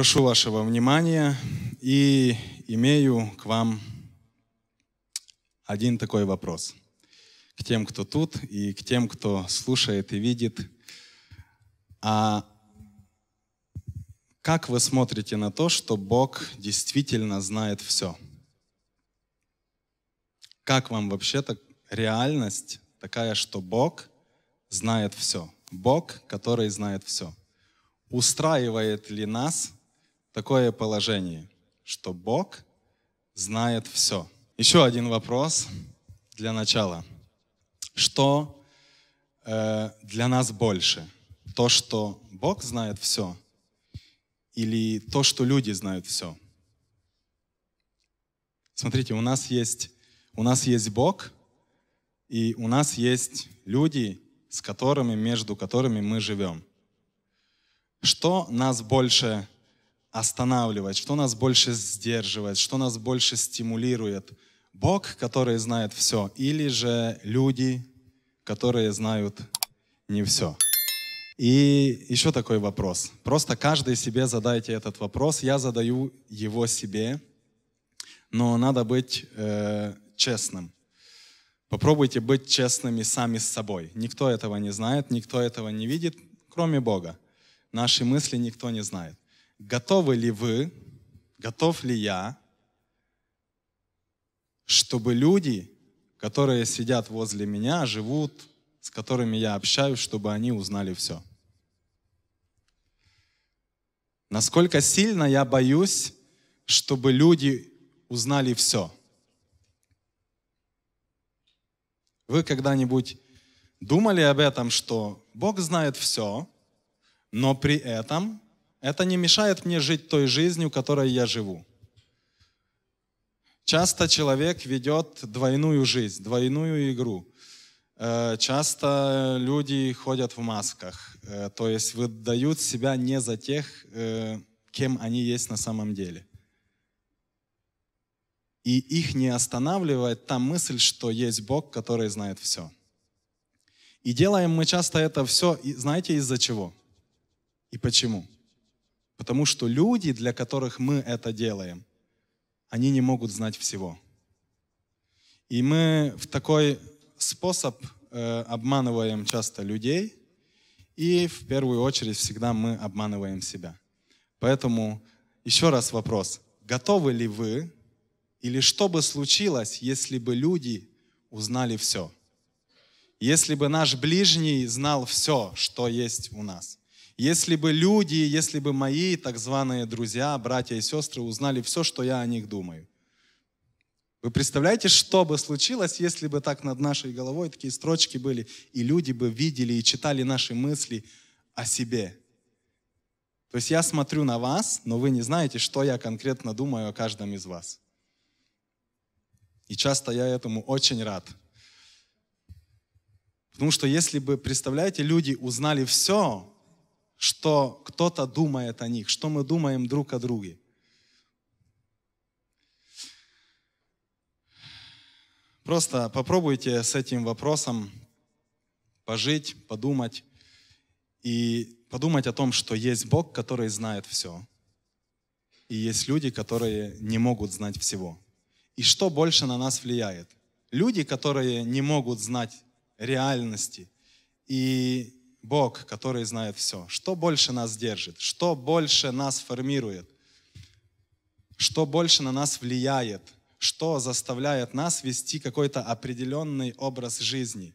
прошу вашего внимания и имею к вам один такой вопрос. К тем, кто тут, и к тем, кто слушает и видит. А как вы смотрите на то, что Бог действительно знает все? Как вам вообще так реальность такая, что Бог знает все? Бог, который знает все. Устраивает ли нас такое положение, что Бог знает все. Еще один вопрос для начала. Что э, для нас больше? То, что Бог знает все, или то, что люди знают все? Смотрите, у нас есть, у нас есть Бог, и у нас есть люди, с которыми, между которыми мы живем. Что нас больше останавливать, что нас больше сдерживает, что нас больше стимулирует. Бог, который знает все, или же люди, которые знают не все. И еще такой вопрос. Просто каждый себе задайте этот вопрос. Я задаю его себе, но надо быть э, честным. Попробуйте быть честными сами с собой. Никто этого не знает, никто этого не видит, кроме Бога. Наши мысли никто не знает готовы ли вы, готов ли я, чтобы люди, которые сидят возле меня, живут, с которыми я общаюсь, чтобы они узнали все. Насколько сильно я боюсь, чтобы люди узнали все. Вы когда-нибудь думали об этом, что Бог знает все, но при этом это не мешает мне жить той жизнью, которой я живу. Часто человек ведет двойную жизнь, двойную игру. Э, часто люди ходят в масках, э, то есть выдают себя не за тех, э, кем они есть на самом деле. И их не останавливает та мысль, что есть Бог, который знает все. И делаем мы часто это все, знаете, из-за чего и почему – Потому что люди, для которых мы это делаем, они не могут знать всего. И мы в такой способ э, обманываем часто людей, и в первую очередь всегда мы обманываем себя. Поэтому еще раз вопрос, готовы ли вы, или что бы случилось, если бы люди узнали все? Если бы наш ближний знал все, что есть у нас? Если бы люди, если бы мои так званые друзья, братья и сестры узнали все, что я о них думаю. Вы представляете, что бы случилось, если бы так над нашей головой такие строчки были, и люди бы видели и читали наши мысли о себе. То есть я смотрю на вас, но вы не знаете, что я конкретно думаю о каждом из вас. И часто я этому очень рад. Потому что если бы, представляете, люди узнали все, что кто-то думает о них, что мы думаем друг о друге. Просто попробуйте с этим вопросом пожить, подумать и подумать о том, что есть Бог, который знает все, и есть люди, которые не могут знать всего. И что больше на нас влияет? Люди, которые не могут знать реальности и Бог, который знает все. Что больше нас держит? Что больше нас формирует? Что больше на нас влияет? Что заставляет нас вести какой-то определенный образ жизни?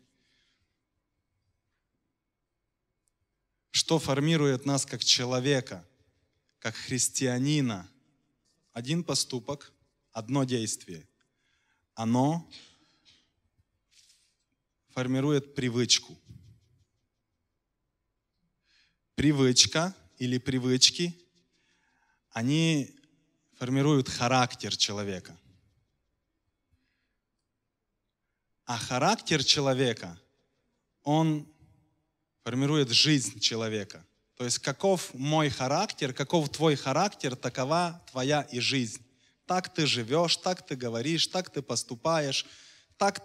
Что формирует нас как человека, как христианина? Один поступок, одно действие. Оно формирует привычку – привычка или привычки, они формируют характер человека. А характер человека, он формирует жизнь человека. То есть каков мой характер, каков твой характер, такова твоя и жизнь. Так ты живешь, так ты говоришь, так ты поступаешь, так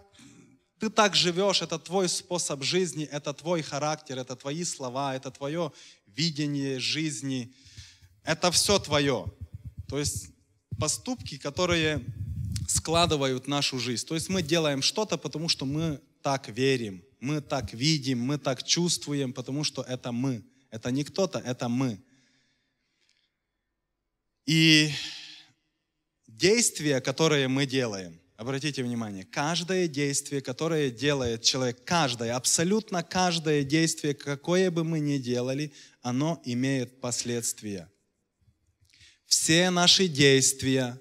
ты так живешь, это твой способ жизни, это твой характер, это твои слова, это твое видение жизни. Это все твое. То есть поступки, которые складывают нашу жизнь. То есть мы делаем что-то, потому что мы так верим, мы так видим, мы так чувствуем, потому что это мы. Это не кто-то, это мы. И действия, которые мы делаем, Обратите внимание, каждое действие, которое делает человек, каждое, абсолютно каждое действие, какое бы мы ни делали, оно имеет последствия. Все наши действия,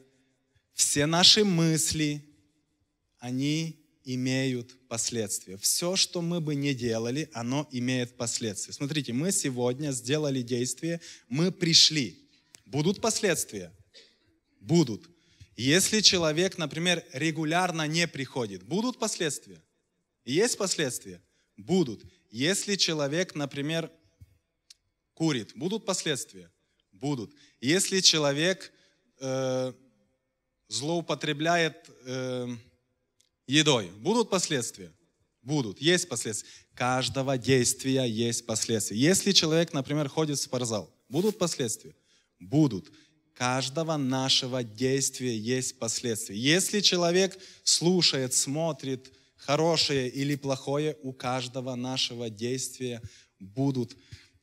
все наши мысли, они имеют последствия. Все, что мы бы не делали, оно имеет последствия. Смотрите, мы сегодня сделали действие, мы пришли. Будут последствия? Будут. Если человек, например, регулярно не приходит, будут последствия? Есть последствия? Будут. Если человек, например, курит, будут последствия? Будут. Если человек э, злоупотребляет э, едой, будут последствия? Будут. Есть последствия. Каждого действия есть последствия. Если человек, например, ходит в спортзал, будут последствия? Будут каждого нашего действия есть последствия. Если человек слушает, смотрит хорошее или плохое, у каждого нашего действия будут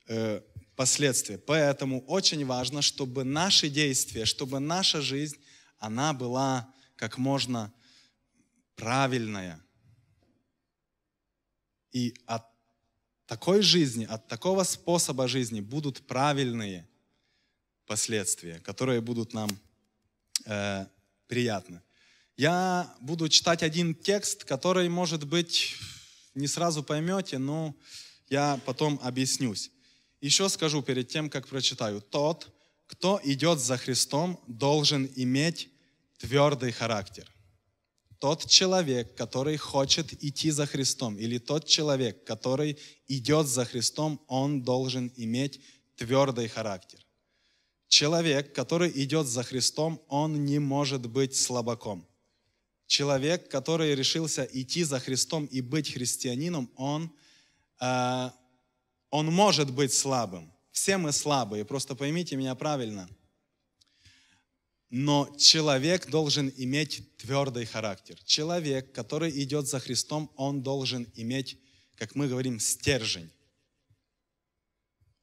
э, последствия. Поэтому очень важно, чтобы наши действия, чтобы наша жизнь, она была как можно правильная. И от такой жизни, от такого способа жизни будут правильные – последствия, которые будут нам э, приятны. Я буду читать один текст, который, может быть, не сразу поймете, но я потом объяснюсь. Еще скажу перед тем, как прочитаю. Тот, кто идет за Христом, должен иметь твердый характер. Тот человек, который хочет идти за Христом, или тот человек, который идет за Христом, он должен иметь твердый характер. Человек, который идет за Христом, он не может быть слабаком. Человек, который решился идти за Христом и быть христианином, он, э, он может быть слабым. Все мы слабые, просто поймите меня правильно. Но человек должен иметь твердый характер. Человек, который идет за Христом, он должен иметь, как мы говорим, стержень.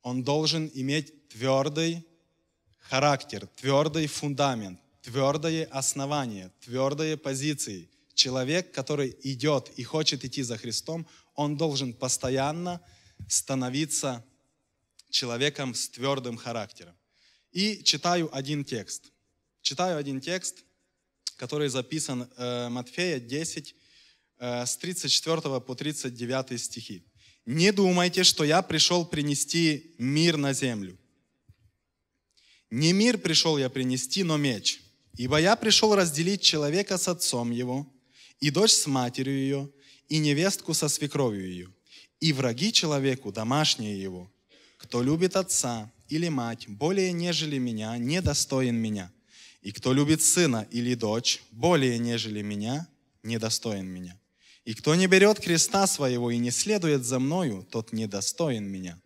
Он должен иметь твердый характер, твердый фундамент, твердое основание, твердые позиции. Человек, который идет и хочет идти за Христом, он должен постоянно становиться человеком с твердым характером. И читаю один текст. Читаю один текст, который записан э, Матфея 10, э, с 34 по 39 стихи. «Не думайте, что я пришел принести мир на землю. Не мир пришел я принести, но меч. Ибо я пришел разделить человека с отцом его, и дочь с матерью ее, и невестку со свекровью ее, и враги человеку домашние его. Кто любит отца или мать более нежели меня, недостоин меня. И кто любит сына или дочь более нежели меня, недостоин меня. И кто не берет креста своего и не следует за мною, тот недостоин меня.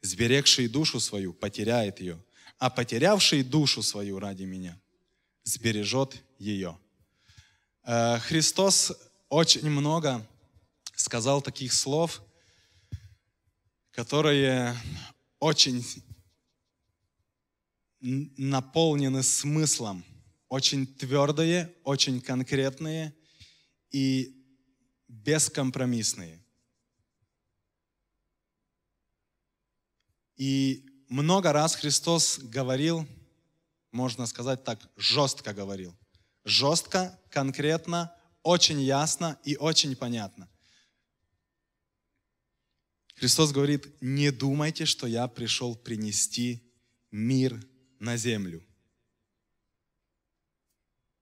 Сберегший душу свою потеряет ее – а потерявший душу свою ради меня сбережет ее. Э, Христос очень много сказал таких слов, которые очень наполнены смыслом, очень твердые, очень конкретные и бескомпромиссные. И много раз Христос говорил, можно сказать так, жестко говорил. Жестко, конкретно, очень ясно и очень понятно. Христос говорит, не думайте, что я пришел принести мир на землю.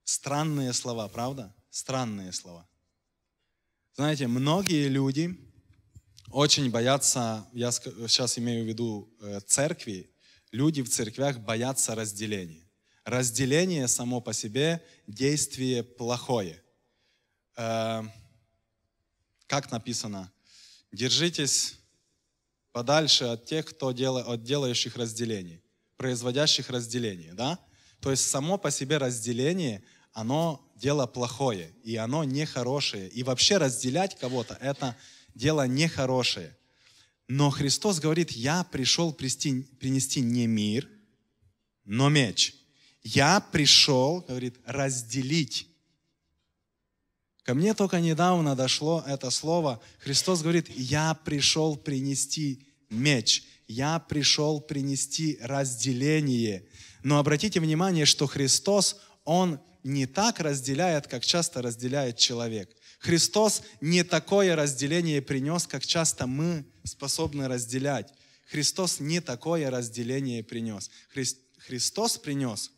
Странные слова, правда? Странные слова. Знаете, многие люди, очень боятся, я сейчас имею в виду э, церкви, люди в церквях боятся разделения. Разделение само по себе действие плохое. Э, как написано, держитесь подальше от тех, кто дела, от делающих разделений, производящих разделение, да? То есть само по себе разделение, оно дело плохое, и оно нехорошее. И вообще разделять кого-то – это дело нехорошее. Но Христос говорит, я пришел принести, принести не мир, но меч. Я пришел, говорит, разделить. Ко мне только недавно дошло это слово. Христос говорит, я пришел принести меч. Я пришел принести разделение. Но обратите внимание, что Христос, Он не так разделяет, как часто разделяет человек. Христос не такое разделение принес, как часто мы способны разделять. Христос не такое разделение принес. Христос принес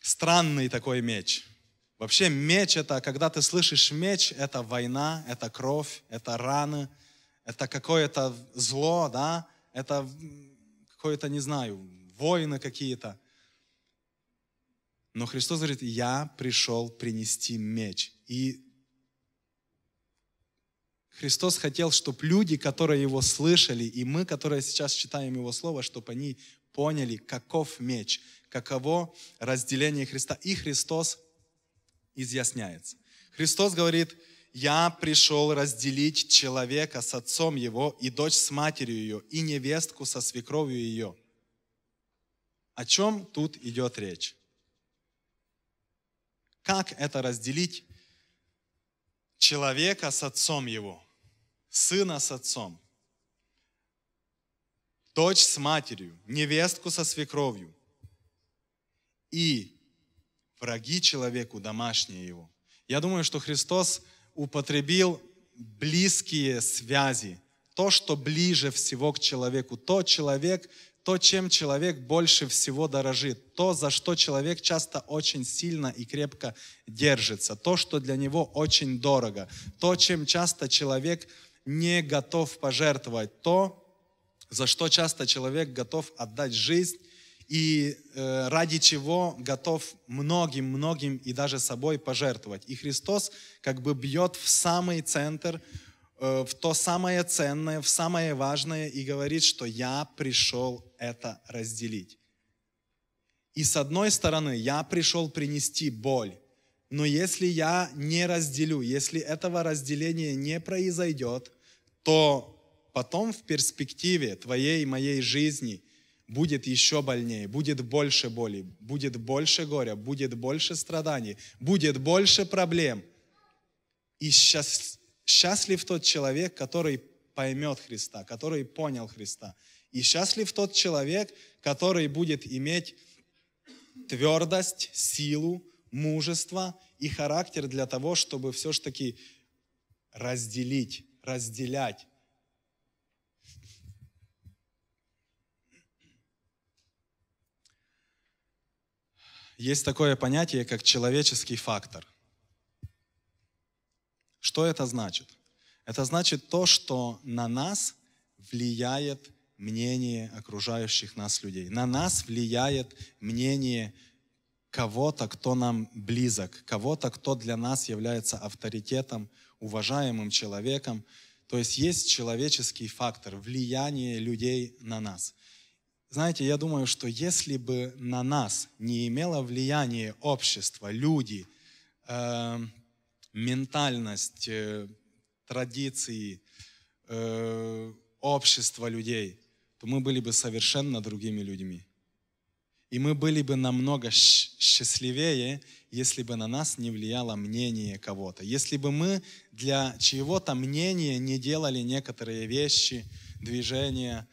странный такой меч. Вообще меч это, когда ты слышишь меч, это война, это кровь, это раны, это какое-то зло, да, это какое-то, не знаю, войны какие-то. Но Христос говорит, я пришел принести меч. И Христос хотел, чтобы люди, которые Его слышали, и мы, которые сейчас читаем Его Слово, чтобы они поняли, каков меч, каково разделение Христа. И Христос изъясняется. Христос говорит, «Я пришел разделить человека с отцом его, и дочь с матерью ее, и невестку со свекровью ее». О чем тут идет речь? Как это разделить человека с отцом его, сына с отцом, дочь с матерью, невестку со свекровью и враги человеку домашние его. Я думаю, что Христос употребил близкие связи, то, что ближе всего к человеку, тот человек, то, чем человек больше всего дорожит, то, за что человек часто очень сильно и крепко держится, то, что для него очень дорого, то, чем часто человек не готов пожертвовать, то, за что часто человек готов отдать жизнь и э, ради чего готов многим, многим и даже собой пожертвовать. И Христос как бы бьет в самый центр Э, в то самое ценное, в самое важное и говорит, что я пришел это разделить. И с одной стороны, я пришел принести боль, но если я не разделю, если этого разделения не произойдет, то потом в перспективе твоей, моей жизни будет еще больнее, будет больше боли, будет больше горя, будет больше страданий, будет больше проблем. И сейчас Счастлив тот человек, который поймет Христа, который понял Христа. И счастлив тот человек, который будет иметь твердость, силу, мужество и характер для того, чтобы все-таки разделить, разделять. Есть такое понятие, как человеческий фактор. Что это значит? Это значит то, что на нас влияет мнение окружающих нас людей. На нас влияет мнение кого-то, кто нам близок, кого-то, кто для нас является авторитетом, уважаемым человеком. То есть есть человеческий фактор, влияние людей на нас. Знаете, я думаю, что если бы на нас не имело влияние общество, люди, эм, ментальность, э, традиции, э, общества людей, то мы были бы совершенно другими людьми. И мы были бы намного счастливее, если бы на нас не влияло мнение кого-то. Если бы мы для чьего-то мнения не делали некоторые вещи, движения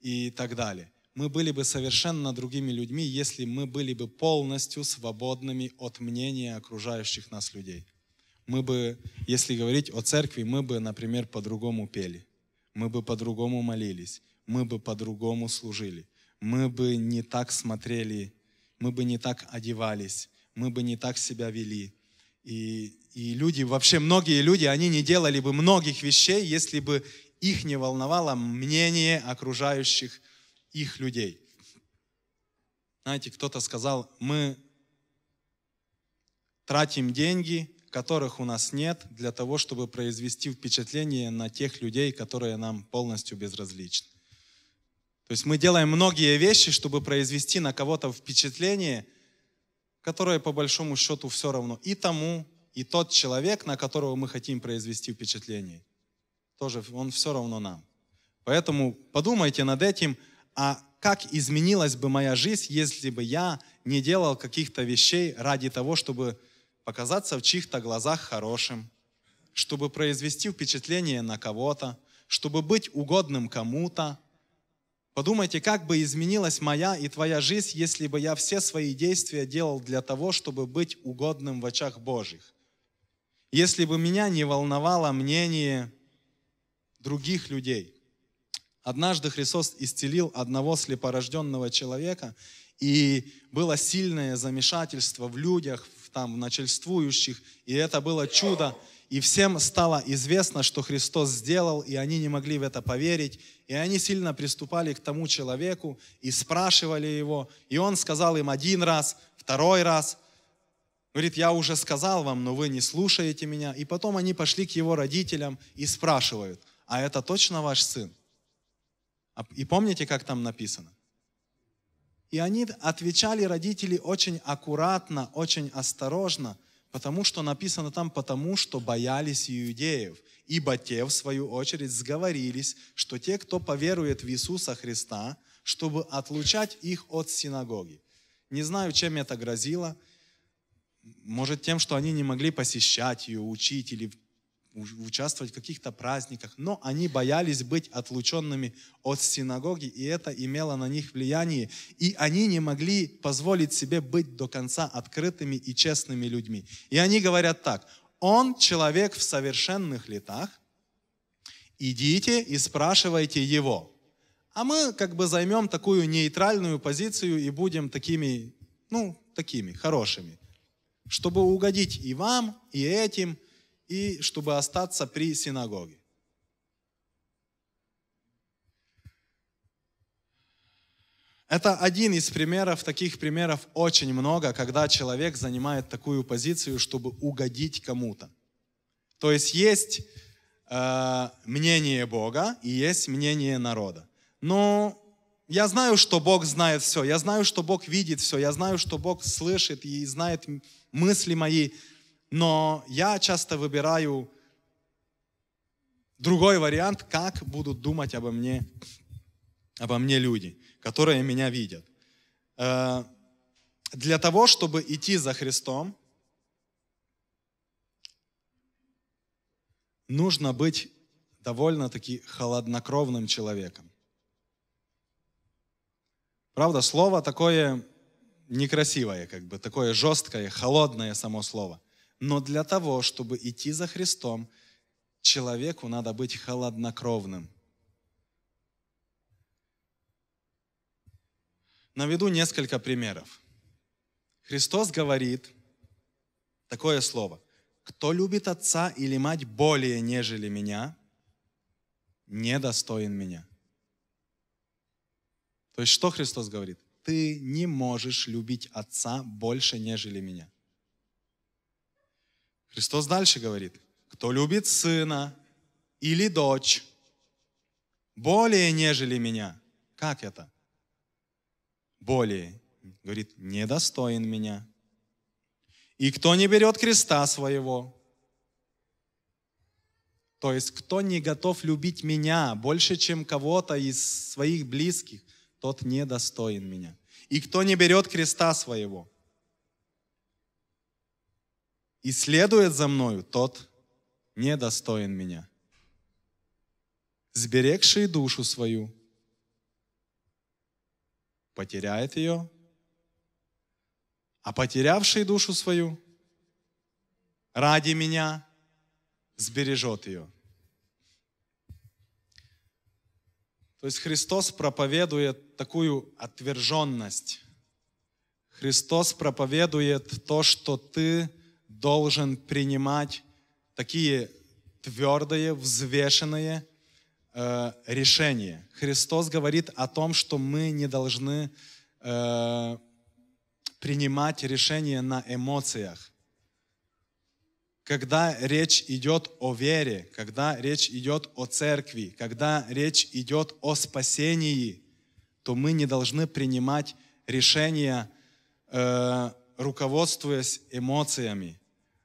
и так далее. Мы были бы совершенно другими людьми, если мы были бы полностью свободными от мнения окружающих нас людей мы бы, если говорить о церкви, мы бы, например, по-другому пели, мы бы по-другому молились, мы бы по-другому служили, мы бы не так смотрели, мы бы не так одевались, мы бы не так себя вели. И, и люди, вообще многие люди, они не делали бы многих вещей, если бы их не волновало мнение окружающих их людей. Знаете, кто-то сказал, мы тратим деньги которых у нас нет, для того, чтобы произвести впечатление на тех людей, которые нам полностью безразличны. То есть мы делаем многие вещи, чтобы произвести на кого-то впечатление, которое по большому счету все равно и тому, и тот человек, на которого мы хотим произвести впечатление. Тоже он все равно нам. Поэтому подумайте над этим, а как изменилась бы моя жизнь, если бы я не делал каких-то вещей ради того, чтобы показаться в чьих-то глазах хорошим, чтобы произвести впечатление на кого-то, чтобы быть угодным кому-то. Подумайте, как бы изменилась моя и твоя жизнь, если бы я все свои действия делал для того, чтобы быть угодным в очах Божьих. Если бы меня не волновало мнение других людей. Однажды Христос исцелил одного слепорожденного человека, и было сильное замешательство в людях, в там начальствующих, и это было чудо. И всем стало известно, что Христос сделал, и они не могли в это поверить. И они сильно приступали к тому человеку и спрашивали его. И он сказал им один раз, второй раз. Говорит, я уже сказал вам, но вы не слушаете меня. И потом они пошли к его родителям и спрашивают, а это точно ваш сын? А, и помните, как там написано? И они отвечали, родители, очень аккуратно, очень осторожно, потому что написано там, потому что боялись иудеев. Ибо те, в свою очередь, сговорились, что те, кто поверует в Иисуса Христа, чтобы отлучать их от синагоги. Не знаю, чем это грозило. Может, тем, что они не могли посещать ее, учить или участвовать в каких-то праздниках, но они боялись быть отлученными от синагоги, и это имело на них влияние, и они не могли позволить себе быть до конца открытыми и честными людьми. И они говорят так, он человек в совершенных летах, идите и спрашивайте его. А мы как бы займем такую нейтральную позицию и будем такими, ну, такими, хорошими, чтобы угодить и вам, и этим – и чтобы остаться при синагоге. Это один из примеров, таких примеров очень много, когда человек занимает такую позицию, чтобы угодить кому-то. То есть есть э, мнение Бога и есть мнение народа. Но я знаю, что Бог знает все, я знаю, что Бог видит все, я знаю, что Бог слышит и знает мысли мои, но я часто выбираю другой вариант, как будут думать обо мне, обо мне люди, которые меня видят. Э, для того, чтобы идти за Христом, нужно быть довольно-таки холоднокровным человеком. Правда, слово такое некрасивое, как бы такое жесткое, холодное само слово. Но для того, чтобы идти за Христом, человеку надо быть холоднокровным. Наведу несколько примеров. Христос говорит такое слово. «Кто любит отца или мать более, нежели меня, недостоин меня». То есть что Христос говорит? Ты не можешь любить отца больше, нежели меня. Христос дальше говорит, кто любит сына или дочь более, нежели меня. Как это? Более. Говорит, недостоин меня. И кто не берет креста своего, то есть кто не готов любить меня больше, чем кого-то из своих близких, тот недостоин меня. И кто не берет креста своего – и следует за мною, тот недостоин меня. Сберегший душу свою потеряет ее, а потерявший душу свою ради меня сбережет ее. То есть Христос проповедует такую отверженность. Христос проповедует то, что ты должен принимать такие твердые, взвешенные э, решения. Христос говорит о том, что мы не должны э, принимать решения на эмоциях. Когда речь идет о вере, когда речь идет о церкви, когда речь идет о спасении, то мы не должны принимать решения, э, руководствуясь эмоциями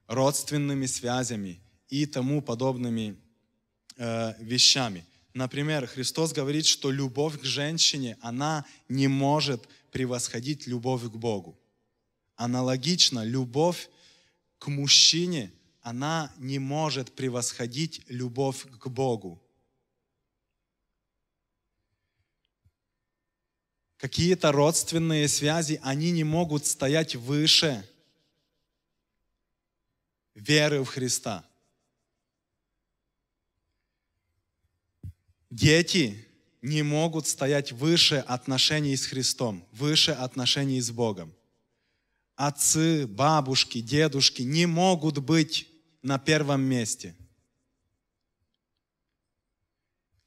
родственными связями и тому подобными э, вещами. Например, Христос говорит, что любовь к женщине, она не может превосходить любовь к Богу. Аналогично, любовь к мужчине, она не может превосходить любовь к Богу. Какие-то родственные связи, они не могут стоять выше веры в Христа. Дети не могут стоять выше отношений с Христом, выше отношений с Богом. Отцы, бабушки, дедушки не могут быть на первом месте –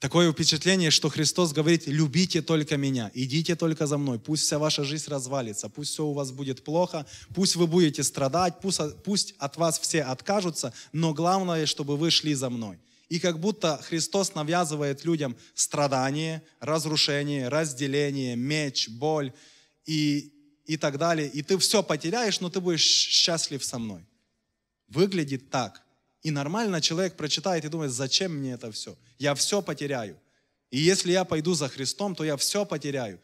Такое впечатление, что Христос говорит, любите только меня, идите только за мной, пусть вся ваша жизнь развалится, пусть все у вас будет плохо, пусть вы будете страдать, пусть, пусть от вас все откажутся, но главное, чтобы вы шли за мной. И как будто Христос навязывает людям страдание, разрушение, разделение, меч, боль и, и так далее. И ты все потеряешь, но ты будешь счастлив со мной. Выглядит так. И нормально человек прочитает и думает, зачем мне это все? Я все потеряю. И если я пойду за Христом, то я все потеряю.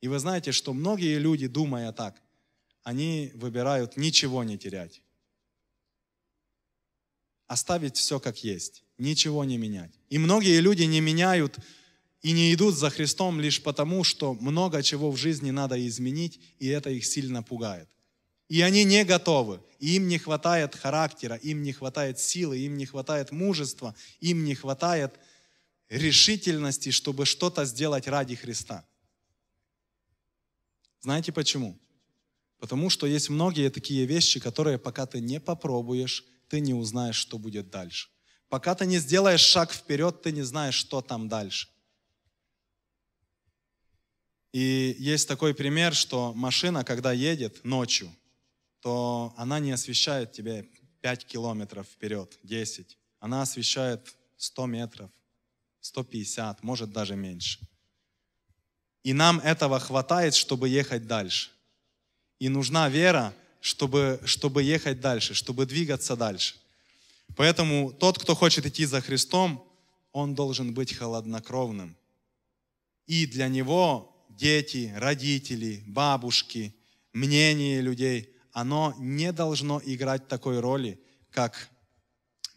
И вы знаете, что многие люди, думая так, они выбирают ничего не терять. Оставить все как есть, ничего не менять. И многие люди не меняют и не идут за Христом лишь потому, что много чего в жизни надо изменить, и это их сильно пугает. И они не готовы. И им не хватает характера, им не хватает силы, им не хватает мужества, им не хватает решительности, чтобы что-то сделать ради Христа. Знаете почему? Потому что есть многие такие вещи, которые пока ты не попробуешь, ты не узнаешь, что будет дальше. Пока ты не сделаешь шаг вперед, ты не знаешь, что там дальше. И есть такой пример, что машина, когда едет ночью, то она не освещает тебе 5 километров вперед, 10. Она освещает 100 метров, 150, может даже меньше. И нам этого хватает, чтобы ехать дальше. И нужна вера, чтобы, чтобы ехать дальше, чтобы двигаться дальше. Поэтому тот, кто хочет идти за Христом, он должен быть холоднокровным. И для него дети, родители, бабушки, мнение людей оно не должно играть такой роли, как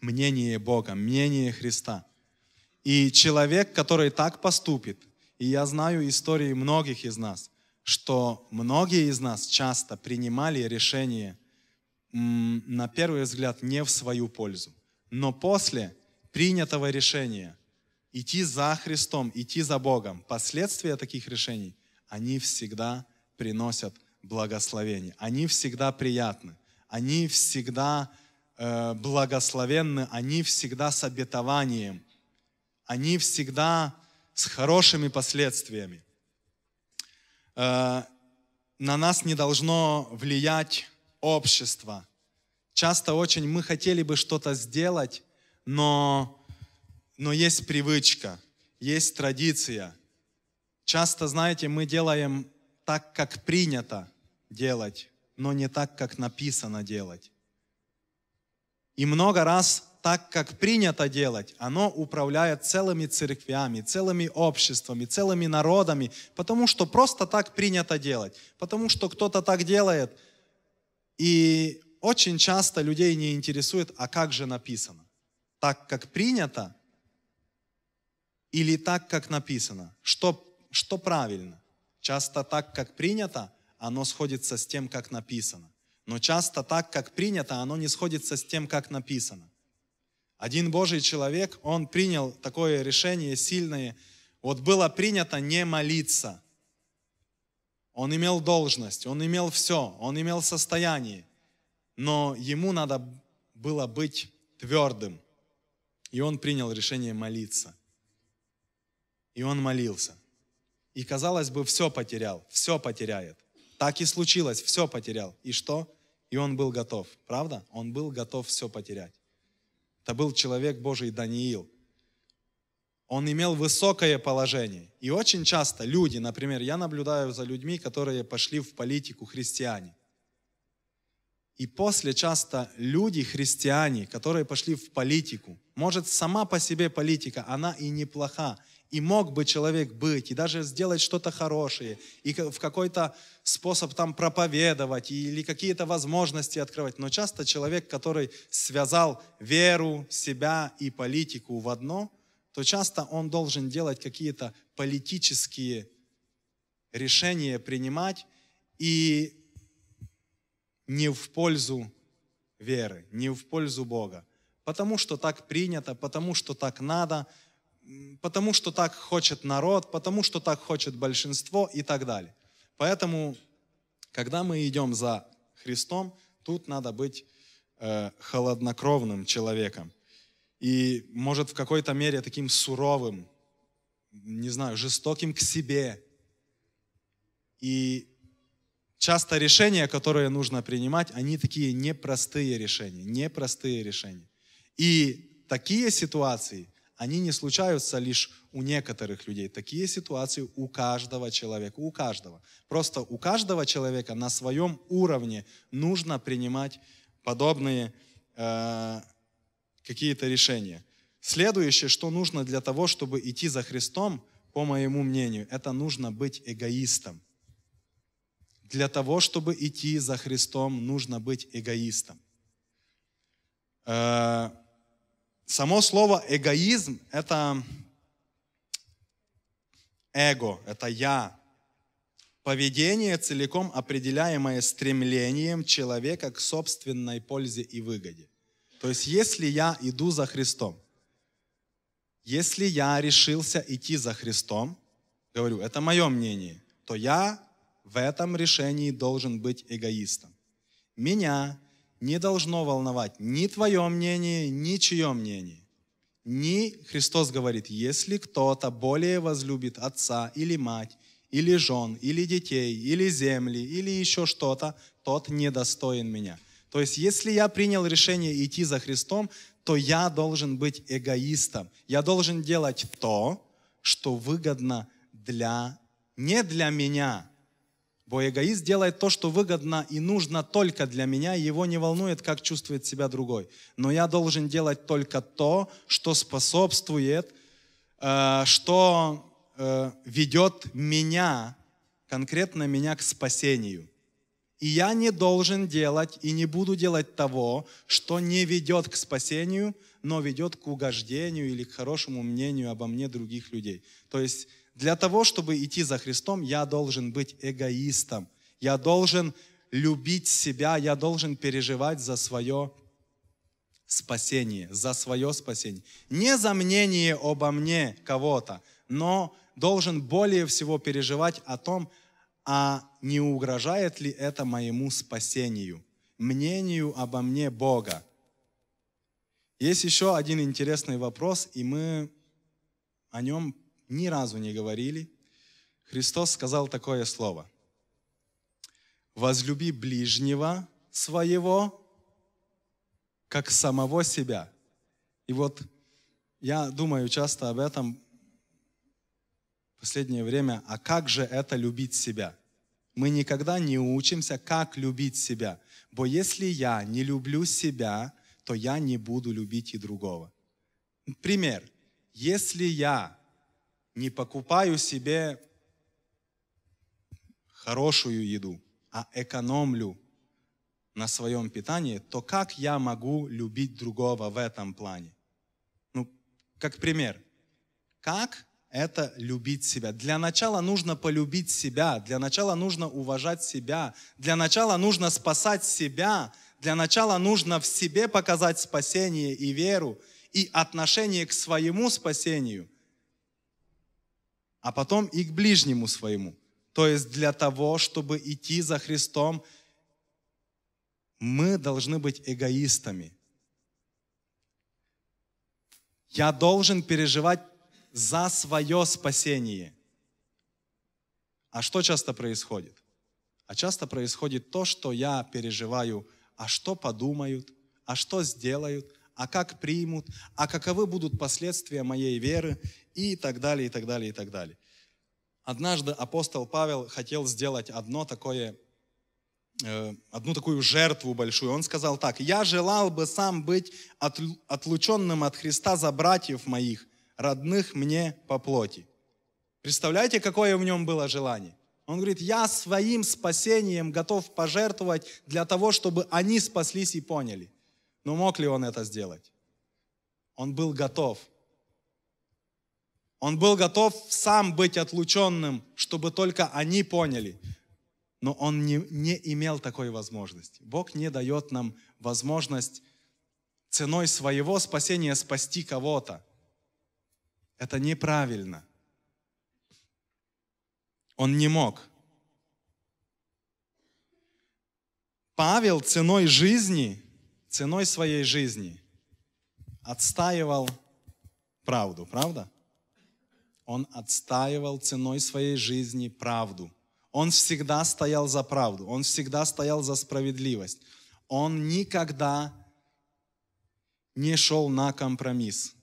мнение Бога, мнение Христа. И человек, который так поступит, и я знаю истории многих из нас, что многие из нас часто принимали решения на первый взгляд не в свою пользу. Но после принятого решения идти за Христом, идти за Богом, последствия таких решений, они всегда приносят Благословения. Они всегда приятны, они всегда э, благословенны, они всегда с обетованием, они всегда с хорошими последствиями. Э, на нас не должно влиять общество. Часто очень мы хотели бы что-то сделать, но, но есть привычка, есть традиция. Часто, знаете, мы делаем так, как принято – делать, но не так, как написано делать. И много раз так, как принято делать, оно управляет целыми церквями, целыми обществами, целыми народами, потому что просто так принято делать, потому что кто-то так делает. И очень часто людей не интересует, а как же написано. Так, как принято или так, как написано. Что, что правильно? Часто так, как принято, оно сходится с тем, как написано. Но часто так, как принято, оно не сходится с тем, как написано. Один Божий человек, он принял такое решение сильное. Вот было принято не молиться. Он имел должность, он имел все, он имел состояние. Но ему надо было быть твердым. И он принял решение молиться. И он молился. И, казалось бы, все потерял, все потеряет. Так и случилось, все потерял. И что? И он был готов, правда? Он был готов все потерять. Это был человек Божий Даниил. Он имел высокое положение. И очень часто люди, например, я наблюдаю за людьми, которые пошли в политику христиане. И после часто люди, христиане, которые пошли в политику, может, сама по себе политика, она и неплоха, и мог бы человек быть, и даже сделать что-то хорошее, и в какой-то способ там проповедовать, или какие-то возможности открывать. Но часто человек, который связал веру, себя и политику в одно, то часто он должен делать какие-то политические решения, принимать, и не в пользу веры, не в пользу Бога. Потому что так принято, потому что так надо – потому что так хочет народ, потому что так хочет большинство и так далее. Поэтому, когда мы идем за Христом, тут надо быть э, холоднокровным человеком. И, может, в какой-то мере таким суровым, не знаю, жестоким к себе. И часто решения, которые нужно принимать, они такие непростые решения, непростые решения. И такие ситуации – они не случаются лишь у некоторых людей. Такие ситуации у каждого человека, у каждого. Просто у каждого человека на своем уровне нужно принимать подобные э, какие-то решения. Следующее, что нужно для того, чтобы идти за Христом, по моему мнению, это нужно быть эгоистом. Для того, чтобы идти за Христом, нужно быть эгоистом. Э, Само слово эгоизм – это эго, это я. Поведение, целиком определяемое стремлением человека к собственной пользе и выгоде. То есть, если я иду за Христом, если я решился идти за Христом, говорю, это мое мнение, то я в этом решении должен быть эгоистом. Меня не должно волновать ни твое мнение, ни чье мнение. Ни, Христос говорит, если кто-то более возлюбит отца или мать, или жен, или детей, или земли, или еще что-то, тот недостоин меня. То есть, если я принял решение идти за Христом, то я должен быть эгоистом. Я должен делать то, что выгодно для, не для меня, Бо эгоист делает то, что выгодно и нужно только для меня, его не волнует, как чувствует себя другой. Но я должен делать только то, что способствует, э, что э, ведет меня, конкретно меня к спасению. И я не должен делать и не буду делать того, что не ведет к спасению, но ведет к угождению или к хорошему мнению обо мне других людей. То есть для того, чтобы идти за Христом, я должен быть эгоистом. Я должен любить себя, я должен переживать за свое спасение, за свое спасение. Не за мнение обо мне кого-то, но должен более всего переживать о том, а не угрожает ли это моему спасению, мнению обо мне Бога. Есть еще один интересный вопрос, и мы о нем ни разу не говорили, Христос сказал такое слово. «Возлюби ближнего своего, как самого себя». И вот я думаю часто об этом в последнее время, а как же это любить себя? Мы никогда не учимся, как любить себя. Бо если я не люблю себя, то я не буду любить и другого. Пример. Если я не покупаю себе хорошую еду, а экономлю на своем питании, то как я могу любить другого в этом плане? Ну, как пример, как это любить себя. Для начала нужно полюбить себя, для начала нужно уважать себя, для начала нужно спасать себя, для начала нужно в себе показать спасение и веру и отношение к своему спасению – а потом и к ближнему своему. То есть для того, чтобы идти за Христом, мы должны быть эгоистами. Я должен переживать за свое спасение. А что часто происходит? А часто происходит то, что я переживаю, а что подумают, а что сделают, а как примут, а каковы будут последствия моей веры и так далее, и так далее, и так далее. Однажды апостол Павел хотел сделать одно такое, э, одну такую жертву большую. Он сказал так, «Я желал бы сам быть отлученным от Христа за братьев моих, родных мне по плоти». Представляете, какое в нем было желание? Он говорит, я своим спасением готов пожертвовать для того, чтобы они спаслись и поняли. Но мог ли он это сделать? Он был готов – он был готов сам быть отлученным, чтобы только они поняли. Но он не, не имел такой возможности. Бог не дает нам возможность ценой своего спасения спасти кого-то. Это неправильно. Он не мог. Павел ценой жизни, ценой своей жизни отстаивал правду, правда? он отстаивал ценой своей жизни правду. Он всегда стоял за правду, он всегда стоял за справедливость. Он никогда не шел на компромисс.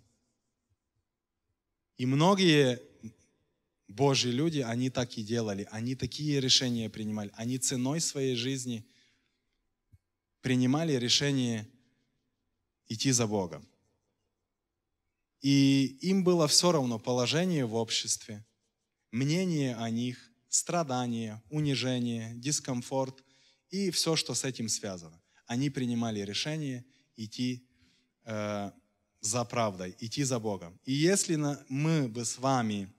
И многие Божьи люди, они так и делали, они такие решения принимали, они ценой своей жизни принимали решение идти за Богом. И им было все равно положение в обществе, мнение о них, страдания, унижение, дискомфорт и все, что с этим связано. Они принимали решение идти э, за правдой, идти за Богом. И если на, мы бы с вами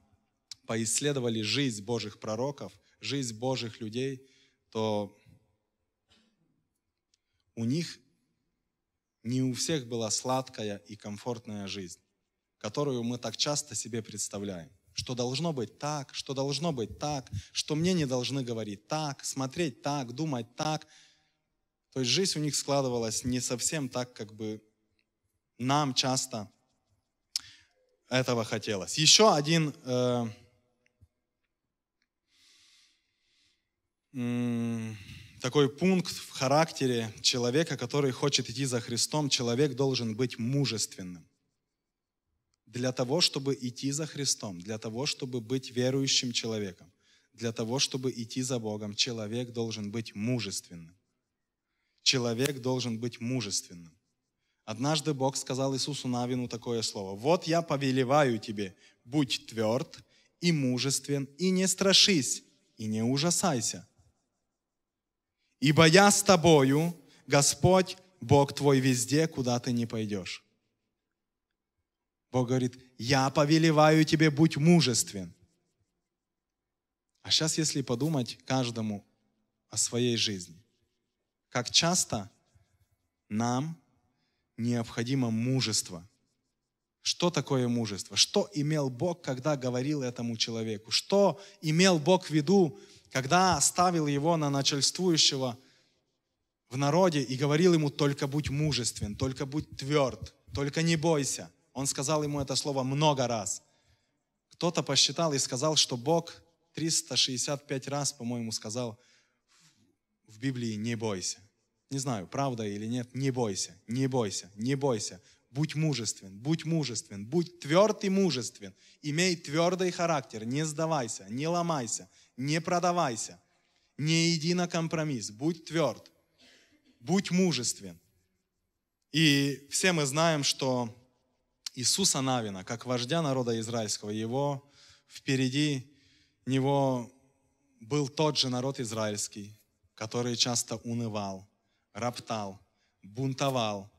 поисследовали жизнь Божьих пророков, жизнь Божьих людей, то у них не у всех была сладкая и комфортная жизнь которую мы так часто себе представляем. Что должно быть так, что должно быть так, что мне не должны говорить так, смотреть так, думать так. То есть жизнь у них складывалась не совсем так, как бы нам часто этого хотелось. Еще один э, такой пункт в характере человека, который хочет идти за Христом, человек должен быть мужественным для того, чтобы идти за Христом, для того, чтобы быть верующим человеком, для того, чтобы идти за Богом, человек должен быть мужественным. Человек должен быть мужественным. Однажды Бог сказал Иисусу Навину такое слово. «Вот я повелеваю тебе, будь тверд и мужествен, и не страшись, и не ужасайся. Ибо я с тобою, Господь, Бог твой везде, куда ты не пойдешь». Бог говорит, я повелеваю тебе, будь мужествен. А сейчас, если подумать каждому о своей жизни, как часто нам необходимо мужество. Что такое мужество? Что имел Бог, когда говорил этому человеку? Что имел Бог в виду, когда ставил его на начальствующего в народе и говорил ему, только будь мужествен, только будь тверд, только не бойся. Он сказал ему это слово много раз. Кто-то посчитал и сказал, что Бог 365 раз, по-моему, сказал в Библии «не бойся». Не знаю, правда или нет, не бойся, не бойся, не бойся. Будь мужествен, будь мужествен, будь тверд и мужествен. Имей твердый характер, не сдавайся, не ломайся, не продавайся. Не иди на компромисс, будь тверд, будь мужествен. И все мы знаем, что Иисуса Навина, как вождя народа израильского, его впереди него был тот же народ израильский, который часто унывал, роптал, бунтовал,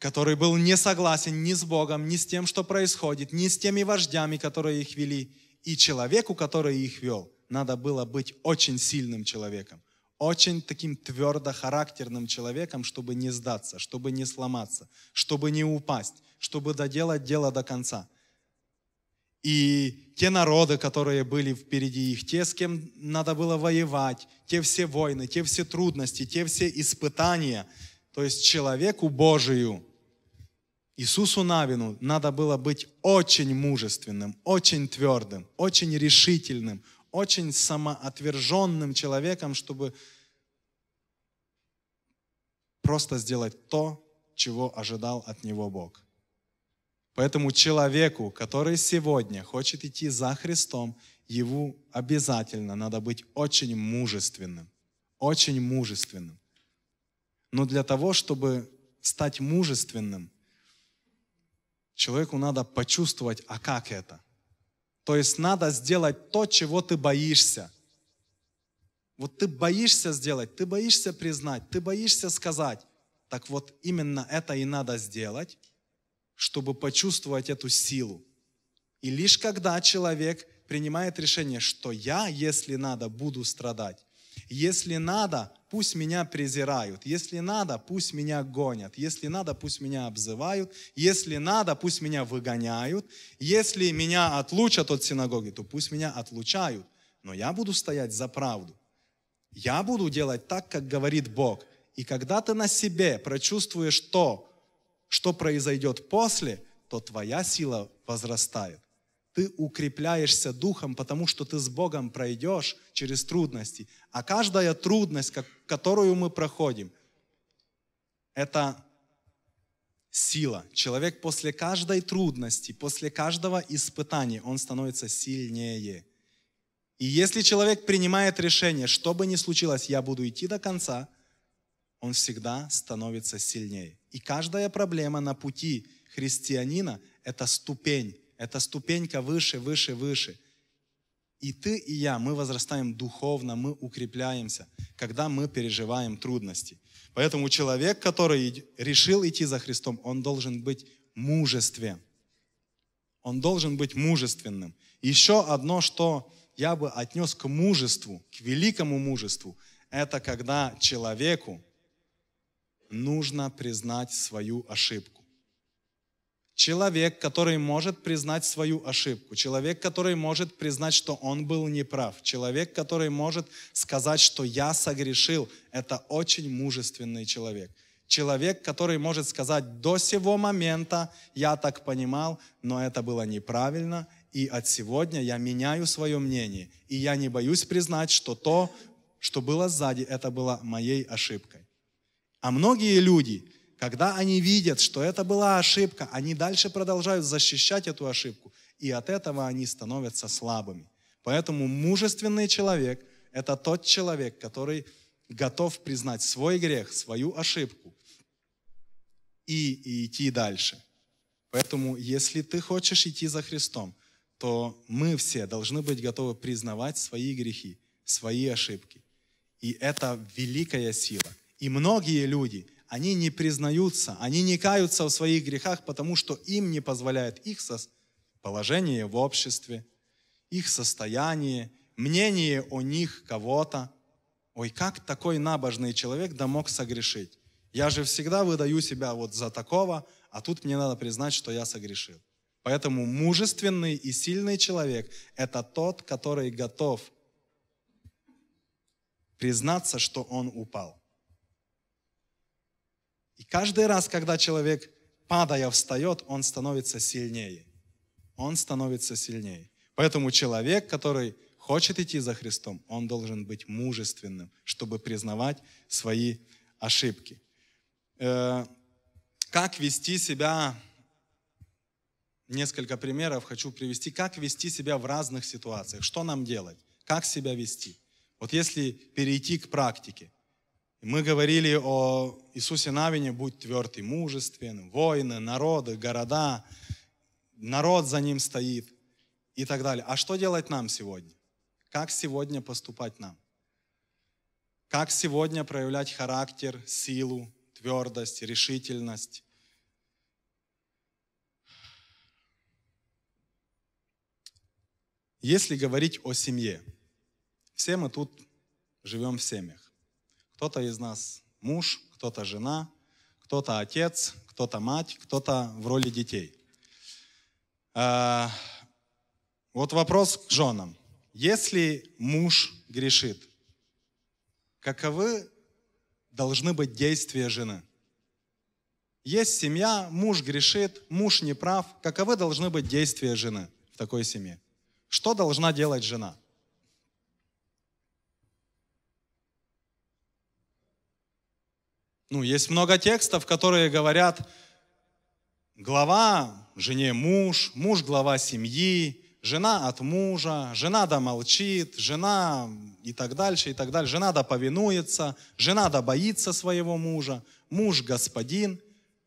который был не согласен ни с Богом, ни с тем, что происходит, ни с теми вождями, которые их вели. И человеку, который их вел, надо было быть очень сильным человеком, очень таким твердо характерным человеком, чтобы не сдаться, чтобы не сломаться, чтобы не упасть, чтобы доделать дело до конца. И те народы, которые были впереди их, те, с кем надо было воевать, те все войны, те все трудности, те все испытания, то есть человеку Божию, Иисусу Навину надо было быть очень мужественным, очень твердым, очень решительным – очень самоотверженным человеком, чтобы просто сделать то, чего ожидал от него Бог. Поэтому человеку, который сегодня хочет идти за Христом, ему обязательно надо быть очень мужественным. Очень мужественным. Но для того, чтобы стать мужественным, человеку надо почувствовать, а как это? То есть надо сделать то, чего ты боишься. Вот ты боишься сделать, ты боишься признать, ты боишься сказать. Так вот именно это и надо сделать, чтобы почувствовать эту силу. И лишь когда человек принимает решение, что я, если надо, буду страдать, если надо, пусть меня презирают. Если надо, пусть меня гонят. Если надо, пусть меня обзывают. Если надо, пусть меня выгоняют. Если меня отлучат от синагоги, то пусть меня отлучают. Но я буду стоять за правду. Я буду делать так, как говорит Бог. И когда ты на себе прочувствуешь то, что произойдет после, то твоя сила возрастает ты укрепляешься духом, потому что ты с Богом пройдешь через трудности. А каждая трудность, которую мы проходим, это сила. Человек после каждой трудности, после каждого испытания, он становится сильнее. И если человек принимает решение, что бы ни случилось, я буду идти до конца, он всегда становится сильнее. И каждая проблема на пути христианина – это ступень это ступенька выше, выше, выше. И ты, и я, мы возрастаем духовно, мы укрепляемся, когда мы переживаем трудности. Поэтому человек, который решил идти за Христом, он должен быть мужествен. Он должен быть мужественным. Еще одно, что я бы отнес к мужеству, к великому мужеству, это когда человеку нужно признать свою ошибку. Человек, который может признать свою ошибку, человек, который может признать, что он был неправ, человек, который может сказать, что я согрешил, это очень мужественный человек. Человек, который может сказать, до сего момента я так понимал, но это было неправильно, и от сегодня я меняю свое мнение, и я не боюсь признать, что то, что было сзади, это было моей ошибкой. А многие люди, когда они видят, что это была ошибка, они дальше продолжают защищать эту ошибку, и от этого они становятся слабыми. Поэтому мужественный человек – это тот человек, который готов признать свой грех, свою ошибку и, и идти дальше. Поэтому, если ты хочешь идти за Христом, то мы все должны быть готовы признавать свои грехи, свои ошибки. И это великая сила. И многие люди – они не признаются, они не каются в своих грехах, потому что им не позволяет их положение в обществе, их состояние, мнение о них кого-то. Ой, как такой набожный человек да мог согрешить? Я же всегда выдаю себя вот за такого, а тут мне надо признать, что я согрешил. Поэтому мужественный и сильный человек – это тот, который готов признаться, что он упал – и каждый раз, когда человек, падая, встает, он становится сильнее. Он становится сильнее. Поэтому человек, который хочет идти за Христом, он должен быть мужественным, чтобы признавать свои ошибки. Э, как вести себя, несколько примеров хочу привести, как вести себя в разных ситуациях, что нам делать, как себя вести. Вот если перейти к практике, мы говорили о Иисусе Навине, будь тверд и мужествен, войны, народы, города, народ за ним стоит и так далее. А что делать нам сегодня? Как сегодня поступать нам? Как сегодня проявлять характер, силу, твердость, решительность? Если говорить о семье, все мы тут живем в семьях. Кто-то из нас муж, кто-то жена, кто-то отец, кто-то мать, кто-то в роли детей. А, вот вопрос к женам. Если муж грешит, каковы должны быть действия жены? Есть семья, муж грешит, муж не прав. Каковы должны быть действия жены в такой семье? Что должна делать жена? Ну, есть много текстов, которые говорят, глава жене муж, муж глава семьи, жена от мужа, жена да молчит, жена и так дальше, и так дальше, жена да повинуется, жена да боится своего мужа, муж господин,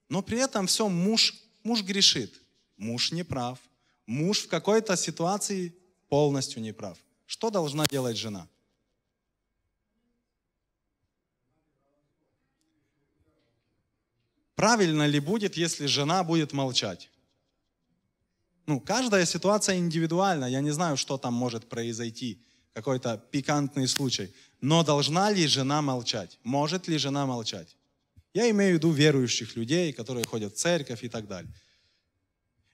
но при этом все, муж, муж грешит, муж не прав, муж в какой-то ситуации полностью не прав. Что должна делать жена? правильно ли будет, если жена будет молчать? Ну, каждая ситуация индивидуальна. Я не знаю, что там может произойти, какой-то пикантный случай. Но должна ли жена молчать? Может ли жена молчать? Я имею в виду верующих людей, которые ходят в церковь и так далее.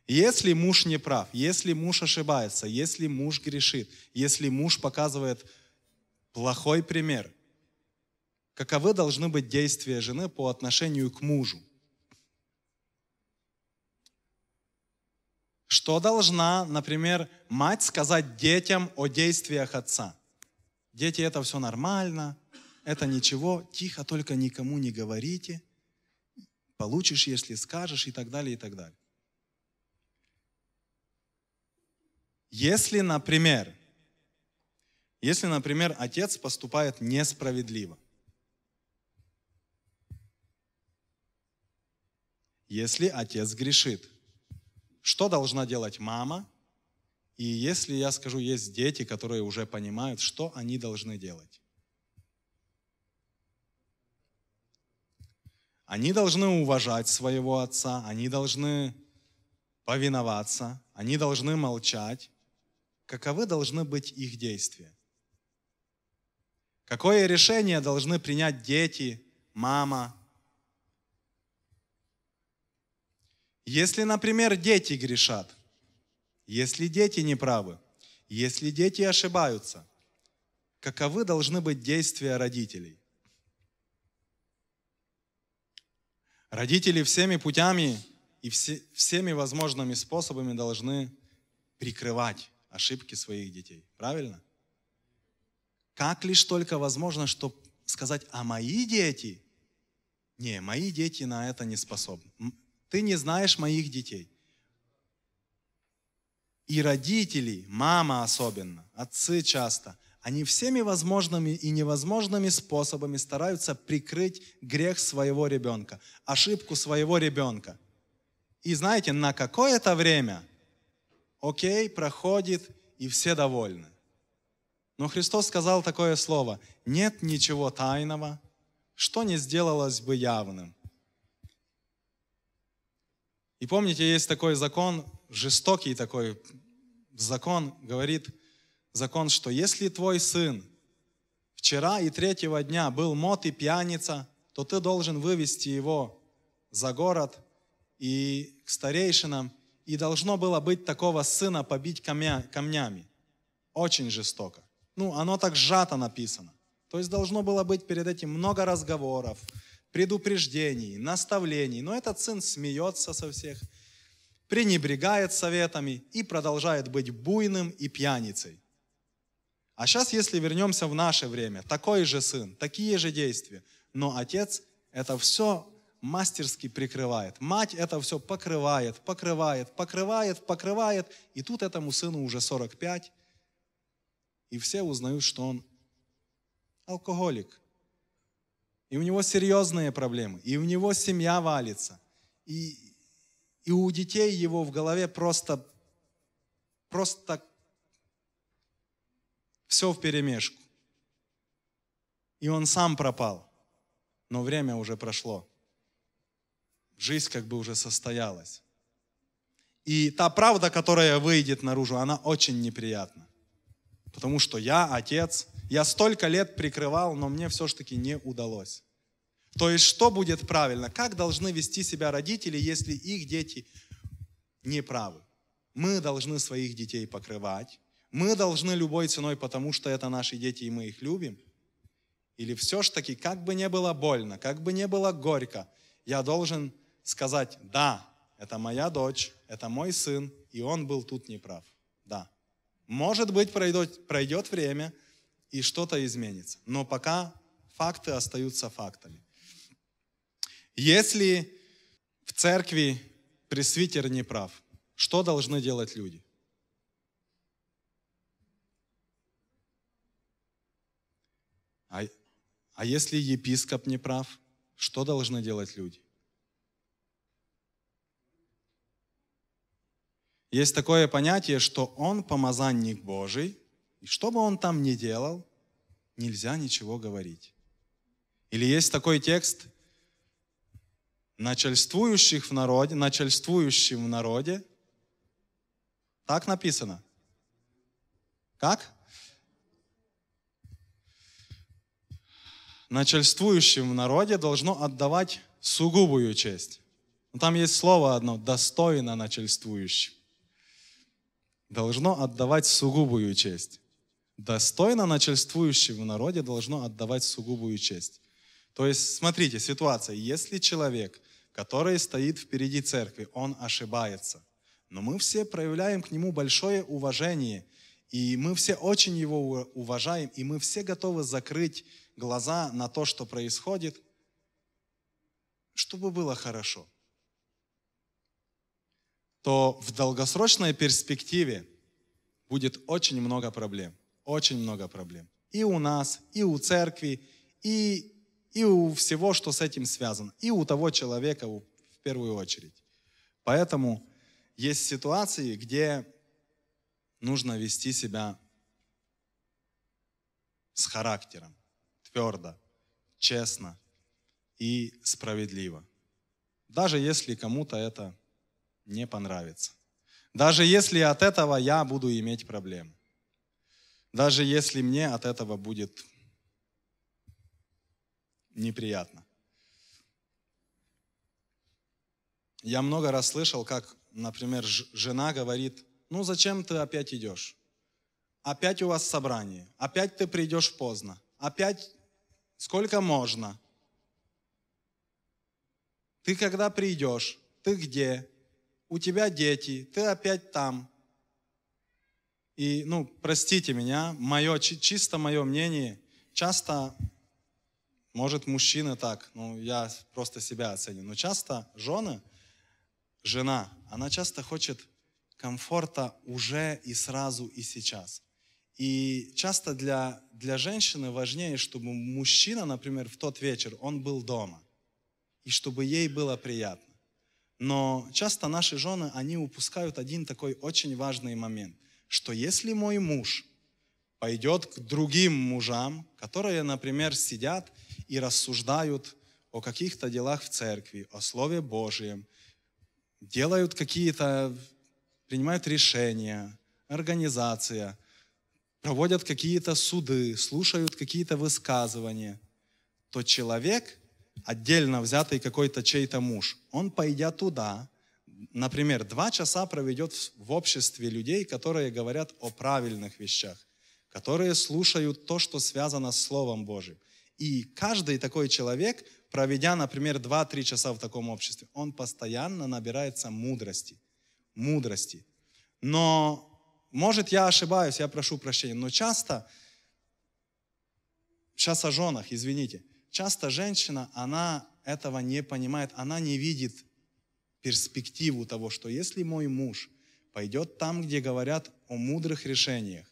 Если муж не прав, если муж ошибается, если муж грешит, если муж показывает плохой пример, каковы должны быть действия жены по отношению к мужу? Что должна, например, мать сказать детям о действиях отца? Дети, это все нормально, это ничего, тихо, только никому не говорите, получишь, если скажешь и так далее, и так далее. Если, например, если, например, отец поступает несправедливо, если отец грешит – что должна делать мама, и если я скажу, есть дети, которые уже понимают, что они должны делать. Они должны уважать своего отца, они должны повиноваться, они должны молчать. Каковы должны быть их действия? Какое решение должны принять дети, мама, Если, например, дети грешат, если дети неправы, если дети ошибаются, каковы должны быть действия родителей? Родители всеми путями и все, всеми возможными способами должны прикрывать ошибки своих детей. Правильно? Как лишь только возможно, чтобы сказать, а мои дети, не, мои дети на это не способны. Ты не знаешь моих детей. И родители, мама особенно, отцы часто, они всеми возможными и невозможными способами стараются прикрыть грех своего ребенка, ошибку своего ребенка. И знаете, на какое-то время, окей, проходит, и все довольны. Но Христос сказал такое слово, нет ничего тайного, что не сделалось бы явным. И помните, есть такой закон, жестокий такой закон, говорит закон, что если твой сын вчера и третьего дня был мот и пьяница, то ты должен вывести его за город и к старейшинам, и должно было быть такого сына побить камня, камнями. Очень жестоко. Ну, оно так сжато написано. То есть должно было быть перед этим много разговоров, предупреждений, наставлений. Но этот сын смеется со всех, пренебрегает советами и продолжает быть буйным и пьяницей. А сейчас, если вернемся в наше время, такой же сын, такие же действия, но отец это все мастерски прикрывает. Мать это все покрывает, покрывает, покрывает, покрывает. И тут этому сыну уже 45, и все узнают, что он алкоголик, и у него серьезные проблемы, и у него семья валится, и, и у детей его в голове просто, просто все в перемешку. И он сам пропал, но время уже прошло. Жизнь как бы уже состоялась. И та правда, которая выйдет наружу, она очень неприятна. Потому что я отец, я столько лет прикрывал, но мне все-таки не удалось. То есть что будет правильно? Как должны вести себя родители, если их дети неправы? Мы должны своих детей покрывать. Мы должны любой ценой, потому что это наши дети и мы их любим. Или все ж таки, как бы не было больно, как бы не было горько, я должен сказать, да, это моя дочь, это мой сын, и он был тут неправ. Да. Может быть, пройдет, пройдет время, и что-то изменится. Но пока факты остаются фактами. Если в церкви пресвитер не прав, что должны делать люди? А, а если епископ не прав, что должны делать люди? Есть такое понятие, что он помазанник Божий, и что бы он там ни делал, нельзя ничего говорить. Или есть такой текст, начальствующих в народе, начальствующим в народе. Так написано. Как? Начальствующим в народе должно отдавать сугубую честь. Ну, там есть слово одно, достойно начальствующим. Должно отдавать сугубую честь. Достойно начальствующим в народе должно отдавать сугубую честь. То есть, смотрите, ситуация. Если человек, который стоит впереди церкви, он ошибается, но мы все проявляем к нему большое уважение, и мы все очень его уважаем, и мы все готовы закрыть глаза на то, что происходит, чтобы было хорошо, то в долгосрочной перспективе будет очень много проблем. Очень много проблем. И у нас, и у церкви, и и у всего, что с этим связано, и у того человека в первую очередь. Поэтому есть ситуации, где нужно вести себя с характером, твердо, честно и справедливо. Даже если кому-то это не понравится. Даже если от этого я буду иметь проблемы. Даже если мне от этого будет неприятно. Я много раз слышал, как, например, жена говорит, ну зачем ты опять идешь? Опять у вас собрание, опять ты придешь поздно, опять сколько можно. Ты когда придешь, ты где? У тебя дети, ты опять там. И, ну, простите меня, мое, чисто мое мнение, часто может, мужчины так, ну, я просто себя оценю. Но часто жены, жена, она часто хочет комфорта уже и сразу, и сейчас. И часто для, для женщины важнее, чтобы мужчина, например, в тот вечер, он был дома. И чтобы ей было приятно. Но часто наши жены, они упускают один такой очень важный момент, что если мой муж – пойдет к другим мужам, которые, например, сидят и рассуждают о каких-то делах в церкви, о Слове Божьем, делают какие-то, принимают решения, организация, проводят какие-то суды, слушают какие-то высказывания, то человек, отдельно взятый какой-то чей-то муж, он, пойдя туда, например, два часа проведет в обществе людей, которые говорят о правильных вещах, которые слушают то, что связано с Словом Божьим. И каждый такой человек, проведя, например, 2-3 часа в таком обществе, он постоянно набирается мудрости. Мудрости. Но, может, я ошибаюсь, я прошу прощения, но часто, сейчас о женах, извините, часто женщина, она этого не понимает, она не видит перспективу того, что если мой муж пойдет там, где говорят о мудрых решениях,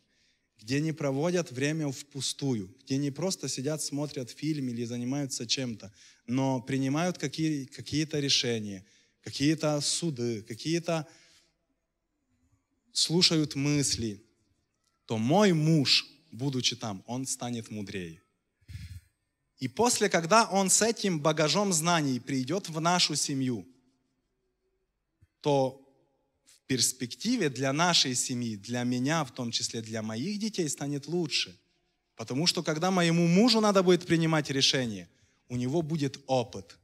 где не проводят время впустую, где не просто сидят, смотрят фильм или занимаются чем-то, но принимают какие, какие-то решения, какие-то суды, какие-то слушают мысли, то мой муж, будучи там, он станет мудрее. И после, когда он с этим багажом знаний придет в нашу семью, то перспективе для нашей семьи, для меня, в том числе для моих детей, станет лучше. Потому что когда моему мужу надо будет принимать решение, у него будет опыт.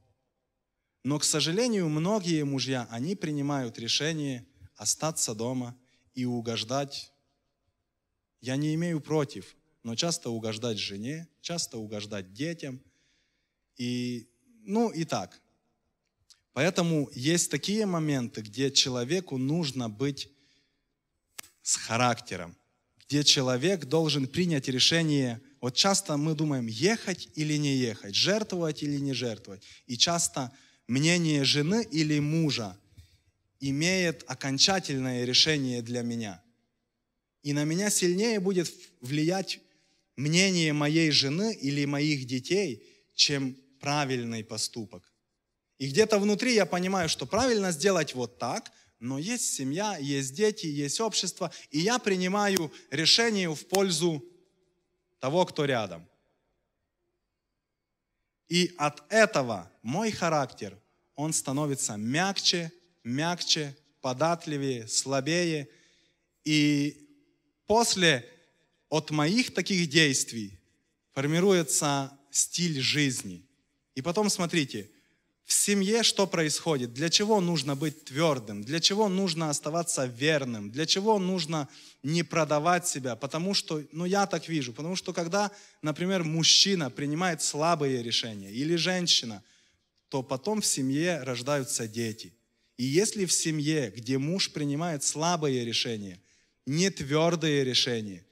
Но, к сожалению, многие мужья, они принимают решение остаться дома и угождать. Я не имею против, но часто угождать жене, часто угождать детям. И, ну и так, Поэтому есть такие моменты, где человеку нужно быть с характером, где человек должен принять решение. Вот часто мы думаем, ехать или не ехать, жертвовать или не жертвовать. И часто мнение жены или мужа имеет окончательное решение для меня. И на меня сильнее будет влиять мнение моей жены или моих детей, чем правильный поступок. И где-то внутри я понимаю, что правильно сделать вот так, но есть семья, есть дети, есть общество, и я принимаю решение в пользу того, кто рядом. И от этого мой характер, он становится мягче, мягче, податливее, слабее. И после от моих таких действий формируется стиль жизни. И потом смотрите, в семье что происходит, для чего нужно быть твердым, для чего нужно оставаться верным, для чего нужно не продавать себя, потому что, ну я так вижу, потому что когда, например, мужчина принимает слабые решения или женщина, то потом в семье рождаются дети. И если в семье, где муж принимает слабые решения, не твердые решения,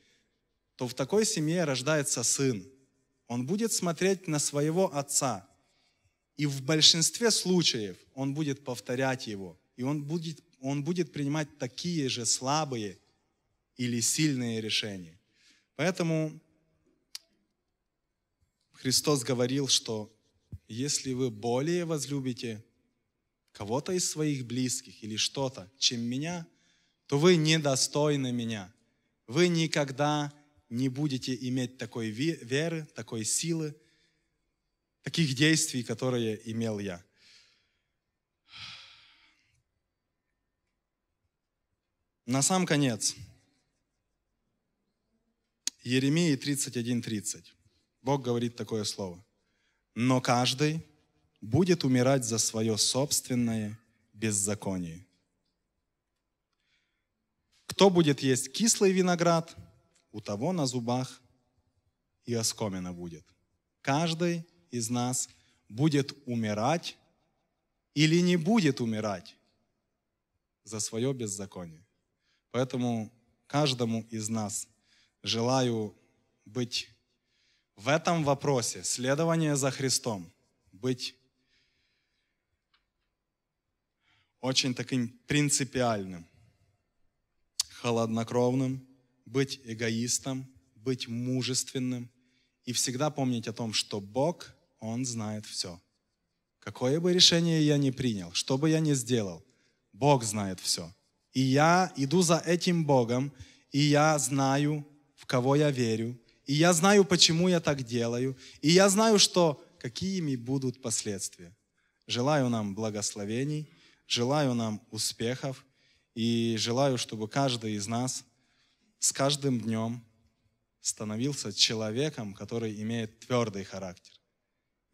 то в такой семье рождается сын. Он будет смотреть на своего отца – и в большинстве случаев он будет повторять его. И он будет, он будет принимать такие же слабые или сильные решения. Поэтому Христос говорил, что если вы более возлюбите кого-то из своих близких или что-то, чем меня, то вы недостойны меня. Вы никогда не будете иметь такой веры, такой силы, таких действий, которые имел я. На сам конец. Еремии 31.30. Бог говорит такое слово. «Но каждый будет умирать за свое собственное беззаконие». Кто будет есть кислый виноград, у того на зубах и оскомина будет. Каждый из нас будет умирать или не будет умирать за свое беззаконие. Поэтому каждому из нас желаю быть в этом вопросе следования за Христом, быть очень таким принципиальным, холоднокровным, быть эгоистом, быть мужественным и всегда помнить о том, что Бог – он знает все. Какое бы решение я ни принял, что бы я ни сделал, Бог знает все. И я иду за этим Богом, и я знаю, в кого я верю, и я знаю, почему я так делаю, и я знаю, что какими будут последствия. Желаю нам благословений, желаю нам успехов, и желаю, чтобы каждый из нас с каждым днем становился человеком, который имеет твердый характер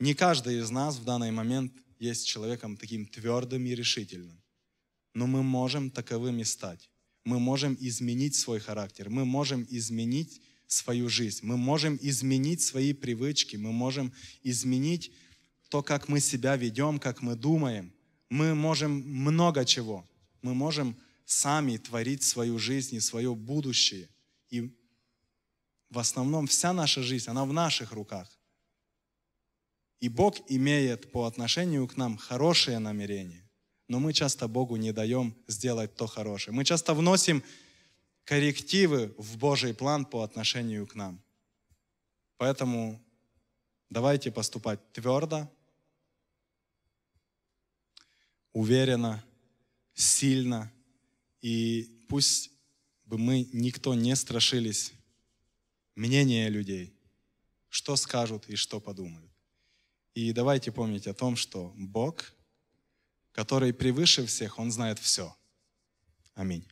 не каждый из нас в данный момент есть человеком таким твердым и решительным. Но мы можем таковыми стать. Мы можем изменить свой характер. Мы можем изменить свою жизнь. Мы можем изменить свои привычки. Мы можем изменить то, как мы себя ведем, как мы думаем. Мы можем много чего. Мы можем сами творить свою жизнь и свое будущее. И в основном вся наша жизнь, она в наших руках. И Бог имеет по отношению к нам хорошие намерения, но мы часто Богу не даем сделать то хорошее. Мы часто вносим коррективы в Божий план по отношению к нам. Поэтому давайте поступать твердо, уверенно, сильно, и пусть бы мы никто не страшились мнения людей, что скажут и что подумают. И давайте помнить о том, что Бог, который превыше всех, Он знает все. Аминь.